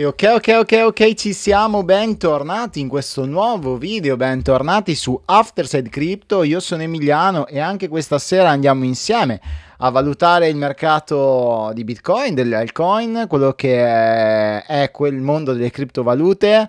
E ok, ok, ok, ok, ci siamo, bentornati in questo nuovo video, bentornati su Afterside Crypto, io sono Emiliano e anche questa sera andiamo insieme a valutare il mercato di Bitcoin, delle altcoin, quello che è, quel mondo delle criptovalute,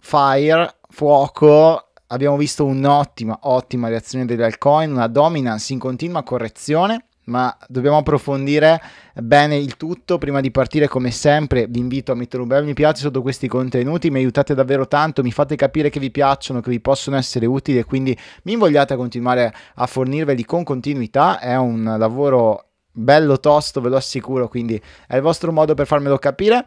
fire, fuoco, abbiamo visto un'ottima, ottima reazione delle altcoin, una dominance in continua correzione, ma dobbiamo approfondire bene il tutto prima di partire come sempre vi invito a mettere un bel mi piace sotto questi contenuti mi aiutate davvero tanto mi fate capire che vi piacciono che vi possono essere utili e quindi mi invogliate a continuare a fornirveli con continuità è un lavoro bello tosto ve lo assicuro quindi è il vostro modo per farmelo capire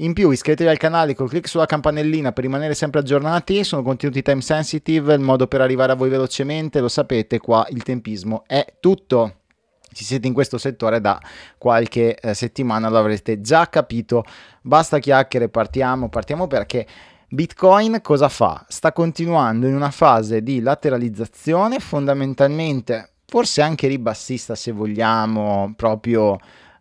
in più iscrivetevi al canale col clic sulla campanellina per rimanere sempre aggiornati, sono contenuti time sensitive, il modo per arrivare a voi velocemente, lo sapete qua, il tempismo è tutto ci siete in questo settore da qualche eh, settimana lo avrete già capito. Basta chiacchiere, partiamo, partiamo perché Bitcoin cosa fa? Sta continuando in una fase di lateralizzazione fondamentalmente, forse anche ribassista se vogliamo, proprio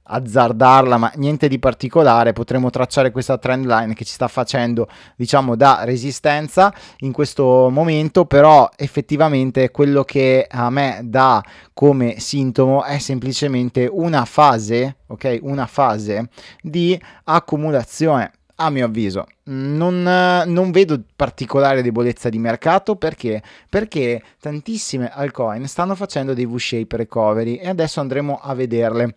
azzardarla, ma niente di particolare, potremo tracciare questa trend line che ci sta facendo, diciamo, da resistenza in questo momento, però effettivamente quello che a me dà come sintomo è semplicemente una fase, ok? Una fase di accumulazione a mio avviso. Non, non, vedo particolare debolezza di mercato perché? perché tantissime altcoin stanno facendo dei V-shape recovery e adesso andremo a vederle.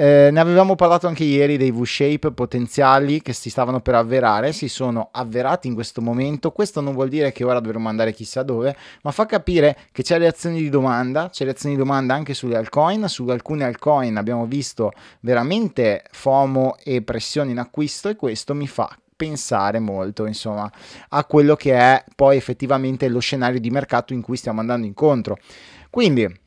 Eh, ne avevamo parlato anche ieri dei V-shape potenziali che si stavano per avverare, si sono avverati in questo momento. Questo non vuol dire che ora dovremmo andare chissà dove, ma fa capire che c'è reazione di domanda, c'è reazione di domanda anche sulle altcoin. Su alcune altcoin abbiamo visto veramente FOMO e pressione in acquisto, e questo mi fa pensare molto insomma a quello che è poi effettivamente lo scenario di mercato in cui stiamo andando incontro. Quindi.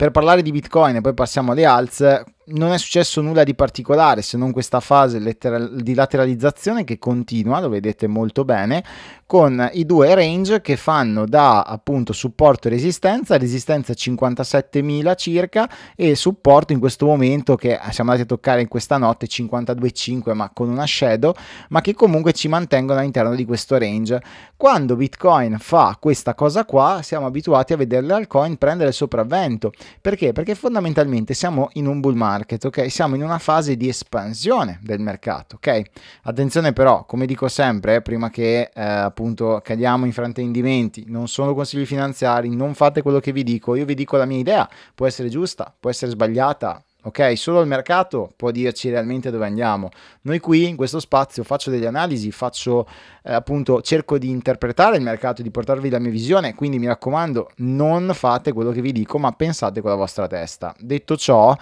Per parlare di Bitcoin e poi passiamo alle alz, non è successo nulla di particolare se non questa fase letteral- di lateralizzazione che continua, lo vedete molto bene, con i due range che fanno da appunto supporto e resistenza, resistenza 57.000 circa e supporto in questo momento che eh, siamo andati a toccare in questa notte 52.5 ma con una shadow, ma che comunque ci mantengono all'interno di questo range. Quando Bitcoin fa questa cosa qua siamo abituati a vederle al coin prendere sopravvento, perché? Perché fondamentalmente siamo in un bull market market, ok? Siamo in una fase di espansione del mercato, ok? Attenzione però, come dico sempre, eh, prima che eh, appunto cadiamo in fraintendimenti, non sono consigli finanziari, non fate quello che vi dico, io vi dico la mia idea, può essere giusta, può essere sbagliata, ok? Solo il mercato può dirci realmente dove andiamo. Noi qui in questo spazio faccio delle analisi, faccio eh, appunto cerco di interpretare il mercato, di portarvi la mia visione, quindi mi raccomando non fate quello che vi dico ma pensate con la vostra testa. Detto ciò,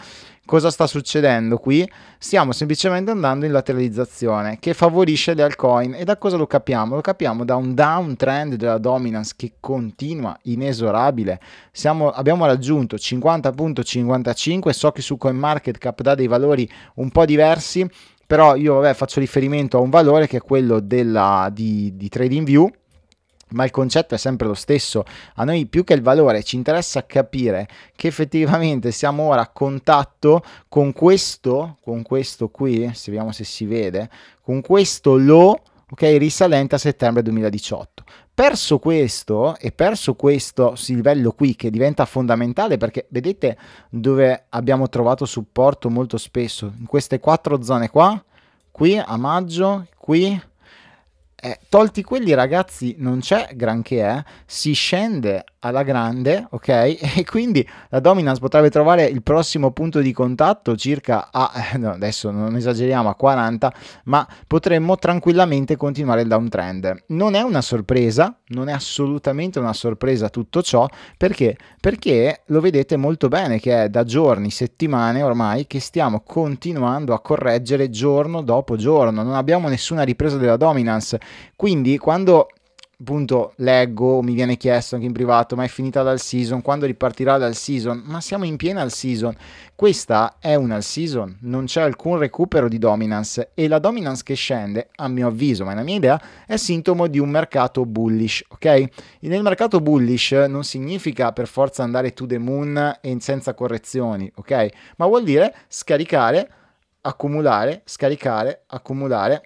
cosa sta succedendo qui? Stiamo semplicemente andando in lateralizzazione che favorisce le altcoin e da cosa lo capiamo? Lo capiamo da un downtrend della dominance che continua inesorabile. Siamo, abbiamo raggiunto 50.55, so che su CoinMarketCap dà dei valori un po' diversi, però io vabbè, faccio riferimento a un valore che è quello della, di, di TradingView ma il concetto è sempre lo stesso. A noi più che il valore ci interessa capire che effettivamente siamo ora a contatto con questo, con questo qui, se vediamo se si vede, con questo low ok? Risalente a settembre 2018. Perso questo e perso questo livello qui che diventa fondamentale perché vedete dove abbiamo trovato supporto molto spesso, in queste quattro zone qua, qui a maggio, qui... Eh, tolti quelli ragazzi non c'è granché, eh? si scende alla grande, ok? E quindi la dominance potrebbe trovare il prossimo punto di contatto circa a, eh, no, adesso non esageriamo, a 40, ma potremmo tranquillamente continuare il downtrend. Non è una sorpresa, non è assolutamente una sorpresa tutto ciò, perché? Perché lo vedete molto bene che è da giorni, settimane ormai, che stiamo continuando a correggere giorno dopo giorno, non abbiamo nessuna ripresa della dominance, quindi quando appunto leggo, mi viene chiesto anche in privato, ma è finita dal season, quando ripartirà dal season? Ma siamo in piena al season. Questa è una al season, non c'è alcun recupero di dominance e la dominance che scende, a mio avviso, ma è la mia idea, è sintomo di un mercato bullish, ok? Nel mercato bullish non significa per forza andare to the moon e senza correzioni, ok? Ma vuol dire scaricare, accumulare, scaricare, accumulare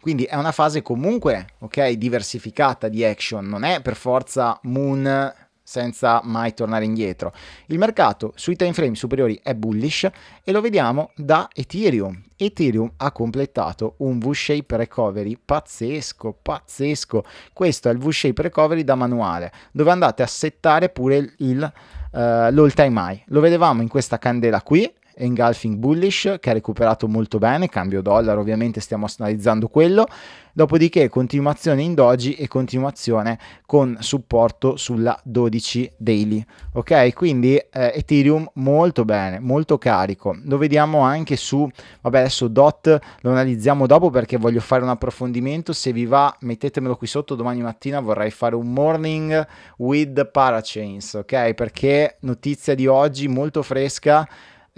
quindi è una fase comunque, ok, diversificata di action, non è per forza Moon senza mai tornare indietro. Il mercato sui time frame superiori è bullish e lo vediamo da Ethereum. Ethereum ha completato un V-shape recovery pazzesco, pazzesco. Questo è il V-shape recovery da manuale, dove andate a settare pure il, uh, eh, l'all time high. Lo vedevamo in questa candela qui, engulfing bullish che ha recuperato molto bene, cambio dollaro ovviamente stiamo analizzando quello, dopodiché continuazione in doji e continuazione con supporto sulla 12 daily, ok? Quindi eh, Ethereum molto bene, molto carico, lo vediamo anche su, vabbè adesso DOT lo analizziamo dopo perché voglio fare un approfondimento, se vi va mettetemelo qui sotto, domani mattina vorrei fare un morning with parachains, ok? Perché notizia di oggi molto fresca,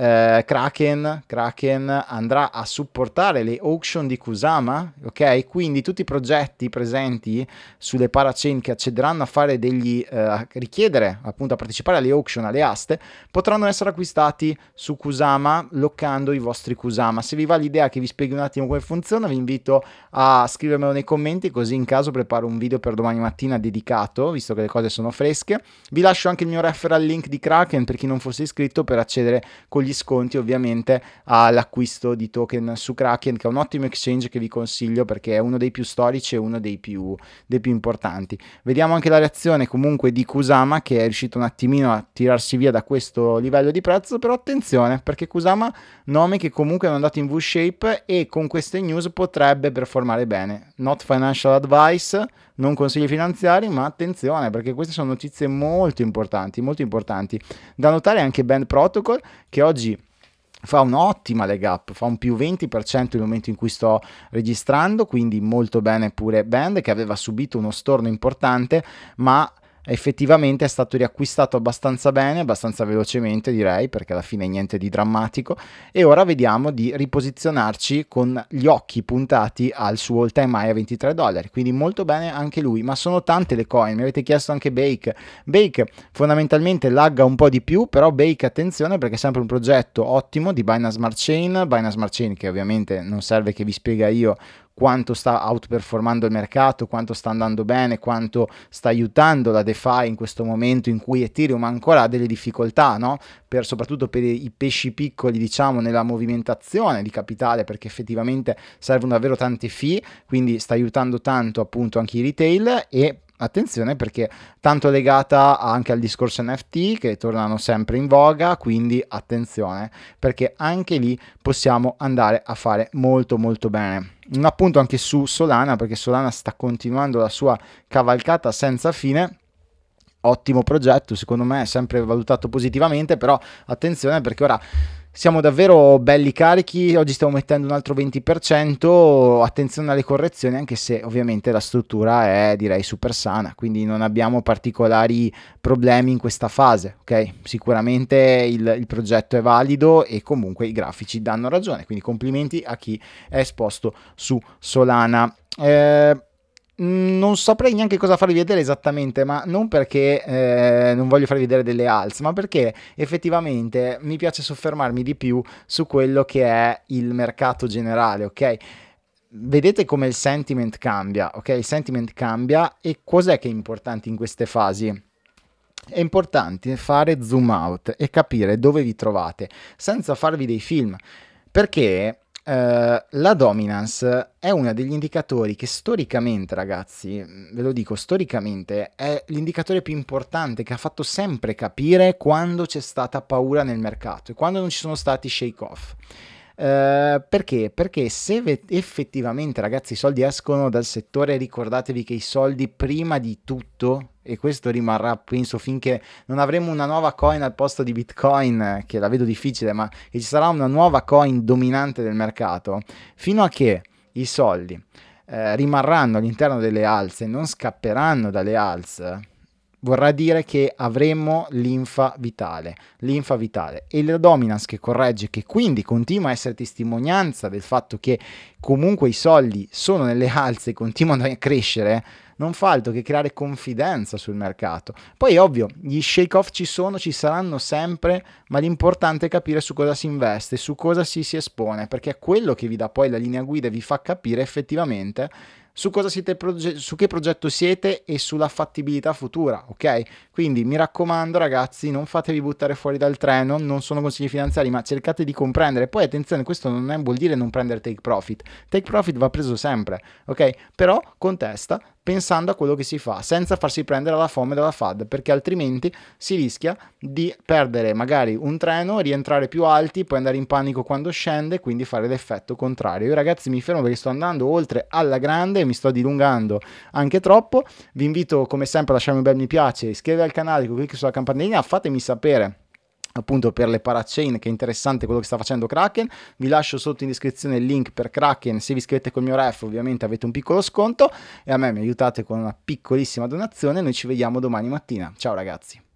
eh, Kraken, Kraken, andrà a supportare le auction di Kusama, ok? Quindi tutti i progetti presenti sulle parachain che accederanno a fare degli eh, a richiedere appunto a partecipare alle auction, alle aste, potranno essere acquistati su Kusama bloccando i vostri Kusama. Se vi va l'idea che vi spieghi un attimo come funziona, vi invito a scrivermelo nei commenti così in caso preparo un video per domani mattina dedicato, visto che le cose sono fresche. Vi lascio anche il mio referral link di Kraken per chi non fosse iscritto per accedere con gli degli sconti ovviamente all'acquisto di token su Kraken, che è un ottimo exchange che vi consiglio perché è uno dei più storici e uno dei più, dei più importanti. Vediamo anche la reazione comunque di Kusama che è riuscito un attimino a tirarsi via da questo livello di prezzo, però attenzione perché Kusama nome che comunque è andato in V-shape e con queste news potrebbe performare bene. Not financial advice, non consigli finanziari, ma attenzione perché queste sono notizie molto importanti, molto importanti. Da notare anche Band Protocol che oggi oggi fa un'ottima leg up, fa un più 20% nel momento in cui sto registrando, quindi molto bene pure Band che aveva subito uno storno importante, ma effettivamente è stato riacquistato abbastanza bene, abbastanza velocemente direi, perché alla fine niente di drammatico, e ora vediamo di riposizionarci con gli occhi puntati al suo all time high a 23 dollari, quindi molto bene anche lui, ma sono tante le coin, mi avete chiesto anche Bake, Bake fondamentalmente lagga un po' di più, però Bake attenzione perché è sempre un progetto ottimo di Binance Smart Chain, Binance Smart Chain che ovviamente non serve che vi spiega io quanto sta outperformando il mercato, quanto sta andando bene, quanto sta aiutando la DeFi in questo momento in cui Ethereum ancora ha delle difficoltà, no? per, soprattutto per i pesci piccoli, diciamo, nella movimentazione di capitale, perché effettivamente servono davvero tante fee, quindi sta aiutando tanto appunto anche i retail e attenzione perché tanto legata anche al discorso NFT che tornano sempre in voga, quindi attenzione perché anche lì possiamo andare a fare molto molto bene. Un appunto anche su Solana perché Solana sta continuando la sua cavalcata senza fine ottimo progetto, secondo me è sempre valutato positivamente, però attenzione perché ora siamo davvero belli carichi, oggi stiamo mettendo un altro 20%, attenzione alle correzioni anche se ovviamente la struttura è direi super sana, quindi non abbiamo particolari problemi in questa fase, ok? Sicuramente il, il progetto è valido e comunque i grafici danno ragione, quindi complimenti a chi è esposto su Solana. Eh, Mm, non saprei neanche cosa farvi vedere esattamente, ma non perché eh, non voglio farvi vedere delle alz, ma perché effettivamente mi piace soffermarmi di più su quello che è il mercato generale, ok? Vedete come il sentiment cambia, ok? Il sentiment cambia e cos'è che è importante in queste fasi? È importante fare zoom out e capire dove vi trovate senza farvi dei film, perché eh, la dominance è uno degli indicatori che storicamente, ragazzi, ve lo dico, storicamente è l'indicatore più importante che ha fatto sempre capire quando c'è stata paura nel mercato e quando non ci sono stati shake off. Eh, perché? Perché se ve- effettivamente ragazzi i soldi escono dal settore ricordatevi che i soldi prima di tutto e questo rimarrà penso finché non avremo una nuova coin al posto di Bitcoin che la vedo difficile ma che ci sarà una nuova coin dominante del mercato fino a che i soldi eh, rimarranno all'interno delle alze non scapperanno dalle alze vorrà dire che avremo linfa vitale, linfa vitale e la dominance che corregge, che quindi continua a essere testimonianza del fatto che comunque i soldi sono nelle alze e continuano a crescere, non fa altro che creare confidenza sul mercato. Poi è ovvio, gli shake off ci sono, ci saranno sempre, ma l'importante è capire su cosa si investe, su cosa si, si espone, perché è quello che vi dà poi la linea guida e vi fa capire effettivamente su, cosa proge- su che progetto siete e sulla fattibilità futura, ok? Quindi mi raccomando ragazzi, non fatevi buttare fuori dal treno, non sono consigli finanziari, ma cercate di comprendere. Poi attenzione, questo non è, vuol dire non prendere take profit. Take profit va preso sempre, ok? Però con testa pensando a quello che si fa, senza farsi prendere alla fame dalla FAD, perché altrimenti si rischia di perdere magari un treno, rientrare più alti, poi andare in panico quando scende, quindi fare l'effetto contrario. Io ragazzi mi fermo perché sto andando oltre alla grande, mi sto dilungando anche troppo, vi invito come sempre a lasciarmi un bel mi piace, iscrivervi al canale, clicchi sulla campanellina, fatemi sapere appunto per le parachain che è interessante quello che sta facendo Kraken vi lascio sotto in descrizione il link per Kraken se vi iscrivete col mio ref ovviamente avete un piccolo sconto e a me mi aiutate con una piccolissima donazione noi ci vediamo domani mattina ciao ragazzi